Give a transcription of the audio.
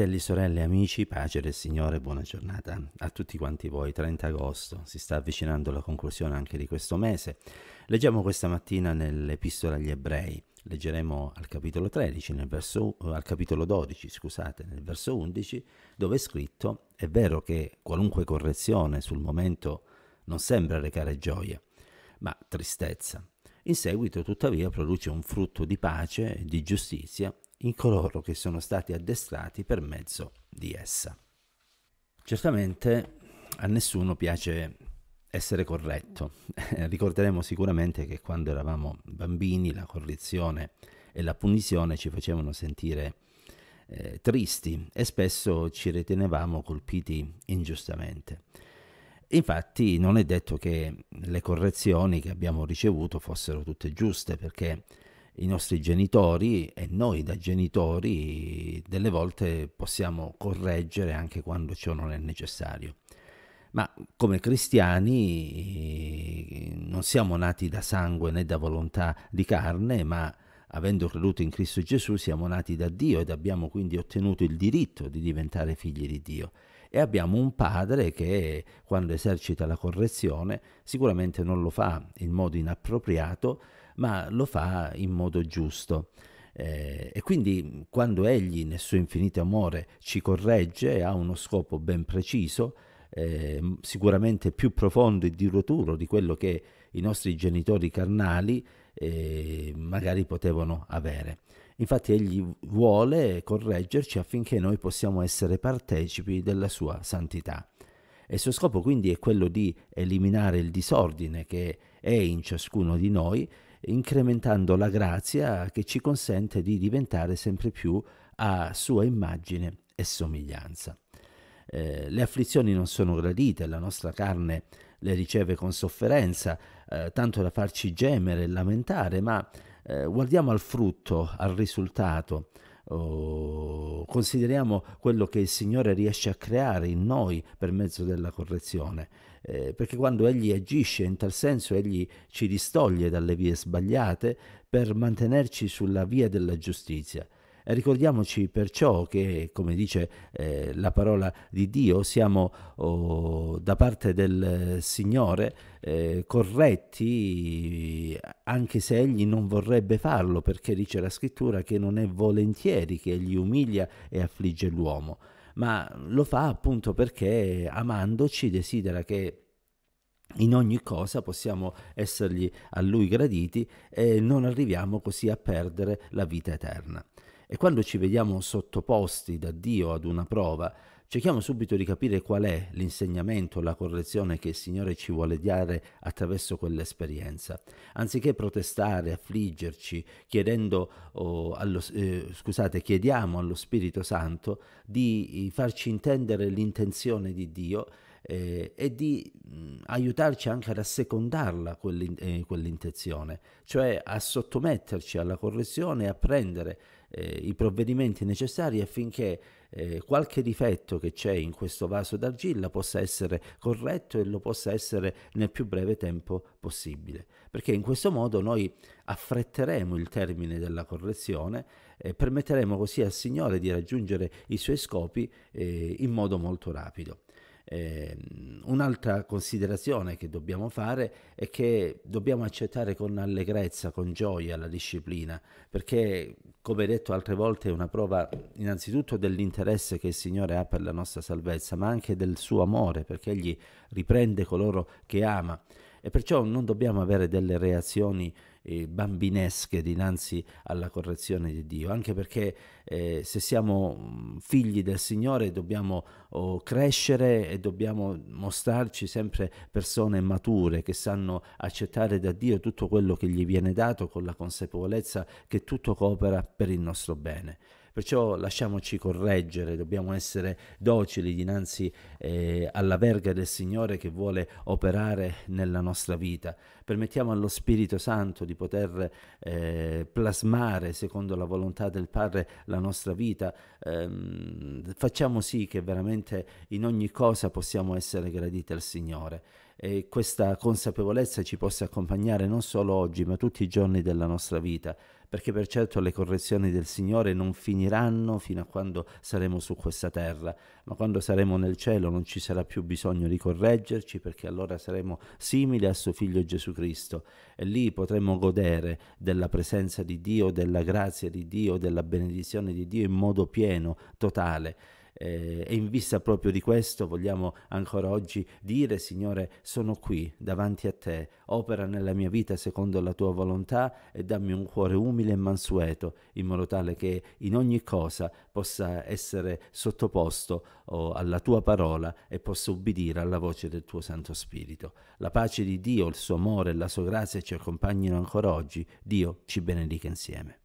Fratelli, sorelle, amici, pace del Signore, buona giornata a tutti quanti voi. 30 agosto, si sta avvicinando la conclusione anche di questo mese. Leggiamo questa mattina nell'Epistola agli Ebrei, leggeremo al capitolo, 13, verso, al capitolo 12, scusate, nel verso 11, dove è scritto, è vero che qualunque correzione sul momento non sembra recare gioia, ma tristezza. In seguito, tuttavia, produce un frutto di pace e di giustizia in coloro che sono stati addestrati per mezzo di essa. Certamente a nessuno piace essere corretto. Eh, ricorderemo sicuramente che quando eravamo bambini la correzione e la punizione ci facevano sentire eh, tristi e spesso ci ritenevamo colpiti ingiustamente. Infatti non è detto che le correzioni che abbiamo ricevuto fossero tutte giuste perché i nostri genitori e noi da genitori delle volte possiamo correggere anche quando ciò non è necessario. Ma come cristiani eh, non siamo nati da sangue né da volontà di carne, ma avendo creduto in Cristo Gesù siamo nati da Dio ed abbiamo quindi ottenuto il diritto di diventare figli di Dio e abbiamo un padre che quando esercita la correzione sicuramente non lo fa in modo inappropriato, ma lo fa in modo giusto. Eh, e quindi quando egli nel suo infinito amore ci corregge ha uno scopo ben preciso, eh, sicuramente più profondo e duraturo di quello che i nostri genitori carnali eh, magari potevano avere. Infatti egli vuole correggerci affinché noi possiamo essere partecipi della sua santità. E il suo scopo quindi è quello di eliminare il disordine che è in ciascuno di noi, incrementando la grazia che ci consente di diventare sempre più a sua immagine e somiglianza. Eh, le afflizioni non sono gradite, la nostra carne è le riceve con sofferenza, eh, tanto da farci gemere e lamentare, ma eh, guardiamo al frutto, al risultato. Oh, consideriamo quello che il Signore riesce a creare in noi per mezzo della correzione, eh, perché quando Egli agisce in tal senso, Egli ci distoglie dalle vie sbagliate per mantenerci sulla via della giustizia. Eh, ricordiamoci perciò che, come dice eh, la parola di Dio, siamo oh, da parte del eh, Signore eh, corretti anche se Egli non vorrebbe farlo, perché dice la scrittura che non è volentieri che Egli umilia e affligge l'uomo, ma lo fa appunto perché amandoci desidera che in ogni cosa possiamo essergli a lui graditi e non arriviamo così a perdere la vita eterna. E quando ci vediamo sottoposti da Dio ad una prova, cerchiamo subito di capire qual è l'insegnamento, la correzione che il Signore ci vuole dare attraverso quell'esperienza. Anziché protestare, affliggerci, chiedendo, oh, allo, eh, scusate, chiediamo allo Spirito Santo di eh, farci intendere l'intenzione di Dio eh, e di mh, aiutarci anche ad assecondarla quell'in- eh, quell'intenzione, cioè a sottometterci alla correzione e a prendere eh, i provvedimenti necessari affinché eh, qualche difetto che c'è in questo vaso d'argilla possa essere corretto e lo possa essere nel più breve tempo possibile, perché in questo modo noi affretteremo il termine della correzione e permetteremo così al Signore di raggiungere i suoi scopi eh, in modo molto rapido. Eh, un'altra considerazione che dobbiamo fare è che dobbiamo accettare con allegrezza, con gioia la disciplina, perché come detto altre volte è una prova innanzitutto dell'interesse che il Signore ha per la nostra salvezza, ma anche del suo amore, perché Egli riprende coloro che ama e perciò non dobbiamo avere delle reazioni bambinesche dinanzi alla correzione di Dio, anche perché eh, se siamo mm, figli del Signore dobbiamo oh, crescere e dobbiamo mostrarci sempre persone mature che sanno accettare da Dio tutto quello che gli viene dato con la consapevolezza che tutto coopera per il nostro bene. Perciò lasciamoci correggere, dobbiamo essere docili dinanzi eh, alla verga del Signore che vuole operare nella nostra vita. Permettiamo allo Spirito Santo di poter eh, plasmare secondo la volontà del Padre la nostra vita. Ehm, facciamo sì che veramente in ogni cosa possiamo essere graditi al Signore e questa consapevolezza ci possa accompagnare non solo oggi ma tutti i giorni della nostra vita perché per certo le correzioni del Signore non finiranno fino a quando saremo su questa terra, ma quando saremo nel cielo non ci sarà più bisogno di correggerci perché allora saremo simili a suo figlio Gesù Cristo e lì potremo godere della presenza di Dio, della grazia di Dio, della benedizione di Dio in modo pieno, totale eh, e in vista proprio di questo vogliamo ancora oggi dire, Signore, sono qui davanti a te, opera nella mia vita secondo la tua volontà e dammi un cuore umile e mansueto, in modo tale che in ogni cosa possa essere sottoposto oh, alla tua parola e possa ubbidire alla voce del tuo Santo Spirito. La pace di Dio, il suo amore e la sua grazia ci accompagnino ancora oggi. Dio ci benedica insieme.